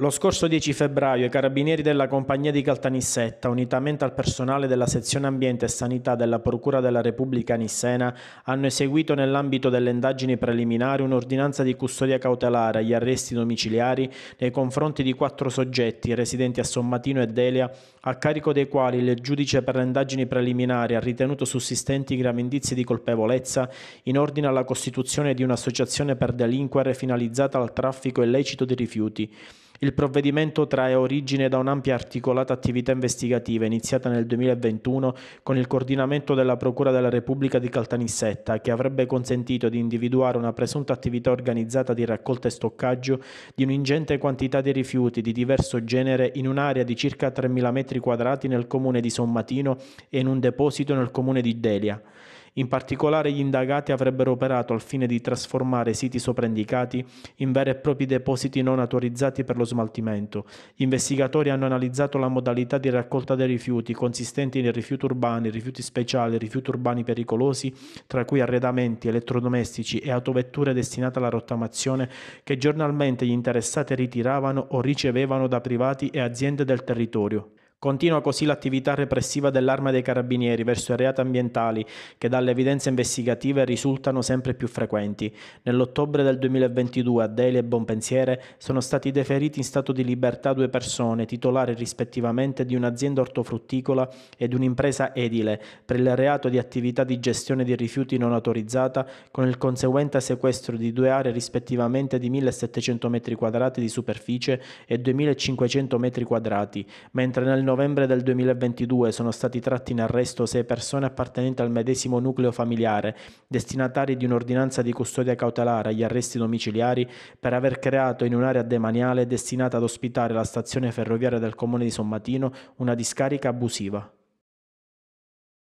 Lo scorso 10 febbraio i carabinieri della compagnia di Caltanissetta, unitamente al personale della sezione ambiente e sanità della Procura della Repubblica Nissena, hanno eseguito nell'ambito delle indagini preliminari un'ordinanza di custodia cautelare agli arresti domiciliari nei confronti di quattro soggetti residenti a Sommatino e Delia, a carico dei quali il giudice per le indagini preliminari ha ritenuto sussistenti gravi indizi di colpevolezza in ordine alla costituzione di un'associazione per delinquere finalizzata al traffico illecito di rifiuti il provvedimento trae origine da un'ampia articolata attività investigativa iniziata nel 2021 con il coordinamento della Procura della Repubblica di Caltanissetta, che avrebbe consentito di individuare una presunta attività organizzata di raccolta e stoccaggio di un'ingente quantità di rifiuti di diverso genere in un'area di circa 3.000 metri quadrati nel comune di Sommatino e in un deposito nel comune di Delia. In particolare gli indagati avrebbero operato al fine di trasformare i siti sopraindicati in veri e propri depositi non autorizzati per lo smaltimento. Gli investigatori hanno analizzato la modalità di raccolta dei rifiuti consistenti in rifiuti urbani, rifiuti speciali, rifiuti urbani pericolosi, tra cui arredamenti, elettrodomestici e autovetture destinate alla rottamazione che giornalmente gli interessati ritiravano o ricevevano da privati e aziende del territorio. Continua così l'attività repressiva dell'Arma dei Carabinieri verso i reati ambientali che dalle evidenze investigative risultano sempre più frequenti. Nell'ottobre del 2022 a Deli e Bonpensiere sono stati deferiti in stato di libertà due persone, titolari rispettivamente di un'azienda ortofrutticola e di un'impresa edile, per il reato di attività di gestione di rifiuti non autorizzata con il conseguente sequestro di due aree rispettivamente di 1700 m2 di superficie e 2500 m2, mentre nel novembre del 2022 sono stati tratti in arresto sei persone appartenenti al medesimo nucleo familiare, destinatari di un'ordinanza di custodia cautelare agli arresti domiciliari per aver creato in un'area demaniale destinata ad ospitare la stazione ferroviaria del comune di Sommatino una discarica abusiva.